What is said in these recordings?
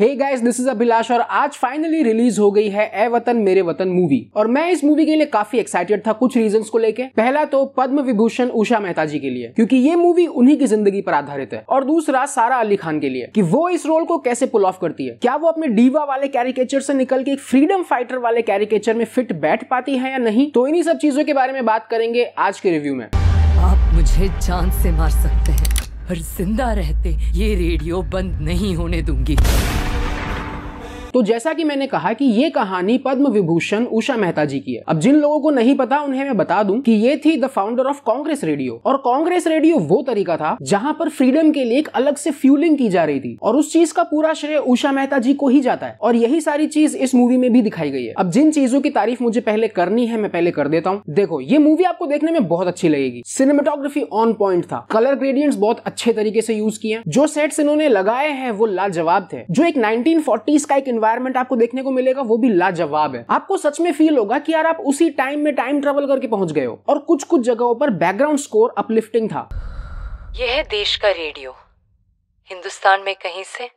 hey guys this is Abhilash और आज finally release हो गई है ए वतन मेरे वतन मूवी और मैं इस मूवी के लिए काफी एक्साइटेड था कुछ रीजन को लेके पहला तो पद्म विभूषण उषा मेहता जी के लिए क्योंकि ये मूवी उन्हीं की जिंदगी पर आधारित है और दूसरा सारा अली खान के लिए कि वो इस रोल को कैसे पुल ऑफ करती है क्या वो अपने डीवा वाले कैरिकेचर से निकल के फ्रीडम फाइटर वाले कैरिकेचर में फिट बैठ पाती है या नहीं तो इन्हीं सब चीजों के बारे में बात करेंगे आज के रिव्यू में आप मुझे जान से मार सकते हैं पर जिंदा रहते ये रेडियो बंद नहीं होने दूंगी तो जैसा कि मैंने कहा कि ये कहानी पद्म विभूषण उषा मेहता जी की है अब जिन लोगों को नहीं पता उन्हें मैं बता दूं कि ये थी the founder of Congress radio और कांग्रेस रेडियो वो तरीका था जहां पर फ्रीडम के लिए एक अलग से फ्यूलिंग की जा रही थी और उस चीज का पूरा श्रेय उषा मेहता जी को ही जाता है और यही सारी चीज इस मूवी में भी दिखाई गई है अब जिन चीजों की तारीफ मुझे पहले करनी है मैं पहले कर देता हूँ देखो ये मूवी आपको देखने में बहुत अच्छी लगेगी सिनेमाटोग्राफी ऑन पॉइंट था कलर ग्रेडियंट बहुत अच्छे तरीके से यूज किए जो सेट्स इन्होंने लगाए हैं वो लाजवाब थे जो एक नाइनटीन का एक एनवायरमेंट आपको देखने को मिलेगा वो भी लाजवाब है आपको सच में फील होगा कि यार आप उसी टाइम में टाइम ट्रेवल करके पहुंच गए हो और कुछ कुछ जगहों पर बैकग्राउंड स्कोर अपलिफ्टिंग था यह है देश का रेडियो हिंदुस्तान में कहीं से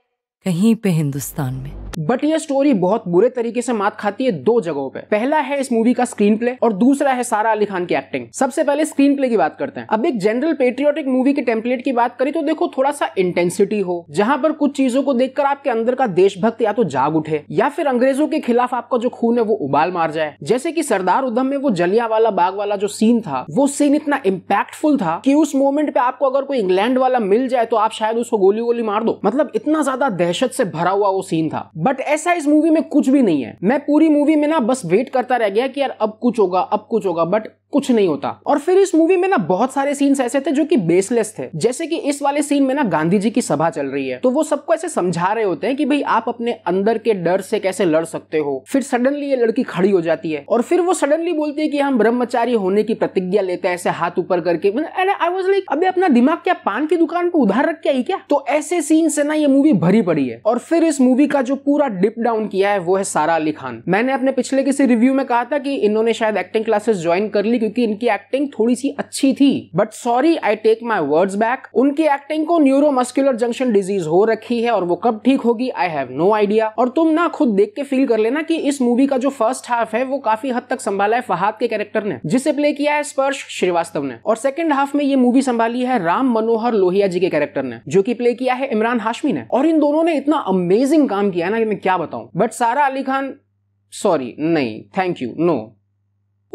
कहीं पे हिंदुस्तान में बट ये स्टोरी बहुत बुरे तरीके से मात खाती है दो जगहों पे पहला है इस मूवी का स्क्रीन प्ले और दूसरा है सारा अली खान की एक्टिंग सबसे पहले स्क्रीन प्ले की बात करते हैं अब एक जनरल पेट्रियोटिक मूवी के टेम्पलेट की बात करें तो देखो थोड़ा सा इंटेंसिटी हो जहां पर कुछ चीजों को देखकर आपके अंदर का देशभक्त या तो जाग उठे या फिर अंग्रेजों के खिलाफ आपका जो खून है वो उबाल मार जाए जैसे की सरदार उधम में वो जलिया वाला बाग वाला जो सीन था वो सीन इतना इम्पैक्टफुल था कि उस मोमेंट पे आपको अगर कोई इंग्लैंड वाला मिल जाए तो आप शायद उसको गोली गोली मार दो मतलब इतना ज्यादा दहशत से भरा हुआ वो सीन था बट ऐसा इस मूवी में कुछ भी नहीं है मैं पूरी मूवी में ना बस वेट करता रह गया कि यार अब कुछ होगा अब कुछ होगा बट कुछ नहीं होता और फिर इस मूवी में ना बहुत सारे सीन्स ऐसे थे जो कि बेसलेस थे जैसे कि इस वाले सीन में ना गांधी जी की सभा चल रही है तो वो सबको ऐसे समझा रहे होते हैं कि भाई आप अपने अंदर के डर से कैसे लड़ सकते हो फिर सडनली ये लड़की खड़ी हो जाती है और फिर वो सडनली बोलती है कि हम ब्रह्मचारी होने की प्रतिज्ञा लेते हैं ऐसे हाथ ऊपर करके आई वॉज लाइक अभी अपना दिमाग क्या पान की दुकान पर उधार रख के आई क्या तो ऐसे सीन से ना ये मूवी भरी पड़ी है और फिर इस मूवी का जो पूरा डिप डाउन किया है वो है सारा अली खान मैंने अपने पिछले किसी रिव्यू में कहा था कि इन्होंने शायद एक्टिंग क्लासेस ज्वाइन कर ली थी क्योंकि इनकी एक्टिंग थोड़ी सी अच्छी थी but sorry I take my words back उनकी एक्टिंग को न्यूरोमस्कुलर जंक्शन डिजीज हो रखी है और वो कब ठीक होगी आई हैव नो आइडिया और तुम ना खुद देख के फील कर लेना कि इस मूवी का जो फर्स्ट हाफ है वो काफी हद तक संभाला है फहाद के कैरेक्टर ने जिसे प्ले किया है स्पर्श श्रीवास्तव ने और सेकंड हाफ में ये मूवी संभाली है राम मनोहर लोहिया जी के कैरेक्टर ने जो की प्ले किया है इमरान हाशमी ने और इन दोनों ने इतना अमेजिंग काम किया है ना कि मैं क्या बताऊं बट सारा अली खान सॉरी नहीं थैंक यू नो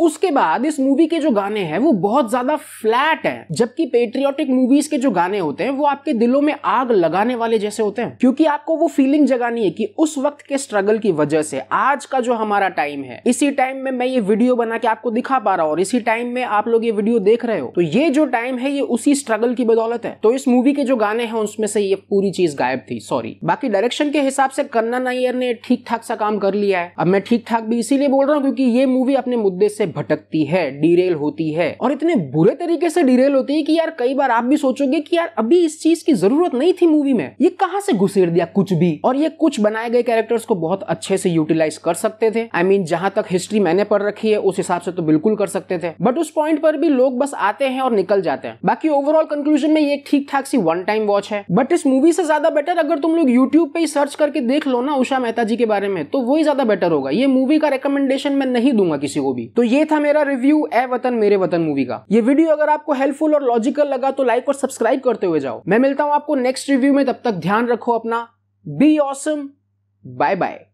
उसके बाद इस मूवी के जो गाने हैं वो बहुत ज्यादा फ्लैट हैं जबकि पेट्रियोटिक मूवीज के जो गाने होते हैं वो आपके दिलों में आग लगाने वाले जैसे होते हैं क्योंकि आपको वो फीलिंग जगानी है कि उस वक्त के स्ट्रगल की वजह से आज का जो हमारा टाइम है इसी टाइम में मैं ये वीडियो बना के आपको दिखा पा रहा हूँ और इसी टाइम में आप लोग ये वीडियो देख रहे हो तो ये जो टाइम है ये उसी स्ट्रगल की बदौलत है तो इस मूवी के जो गाने हैं उसमें से ये पूरी चीज गायब थी सॉरी बाकी डायरेक्शन के हिसाब से कन्ना नायर ने ठीक ठाक सा काम कर लिया है अब मैं ठीक ठाक भी इसीलिए बोल रहा हूँ क्योंकि ये मूवी अपने मुद्दे से से भटकती है डिरेल होती है और इतने बुरे तरीके से डिरेल होती है कि यार कई बार आप भी सोचोगे कि यार अभी इस चीज की जरूरत नहीं थी मूवी में ये कहाँ से घुसेर दिया कुछ भी और ये कुछ बनाए गए कैरेक्टर्स को बहुत अच्छे से यूटिलाइज कर सकते थे आई I मीन mean, जहां तक हिस्ट्री मैंने पढ़ रखी है उस हिसाब से तो बिल्कुल कर सकते थे बट उस पॉइंट पर भी लोग बस आते हैं और निकल जाते हैं बाकी ओवरऑल कंक्लूजन में ये ठीक ठाक सी वन टाइम वॉच है बट इस मूवी से ज्यादा बेटर अगर तुम लोग यूट्यूब पे ही सर्च करके देख लो ना उषा मेहता जी के बारे में तो वही ज्यादा बेटर होगा ये मूवी का रिकमेंडेशन मैं नहीं दूंगा किसी को भी तो ये ये था मेरा रिव्यू ए वतन मेरे वतन मूवी का ये वीडियो अगर आपको हेल्पफुल और लॉजिकल लगा तो लाइक और सब्सक्राइब करते हुए जाओ मैं मिलता हूं आपको नेक्स्ट रिव्यू में तब तक ध्यान रखो अपना बी ऑसम बाय बाय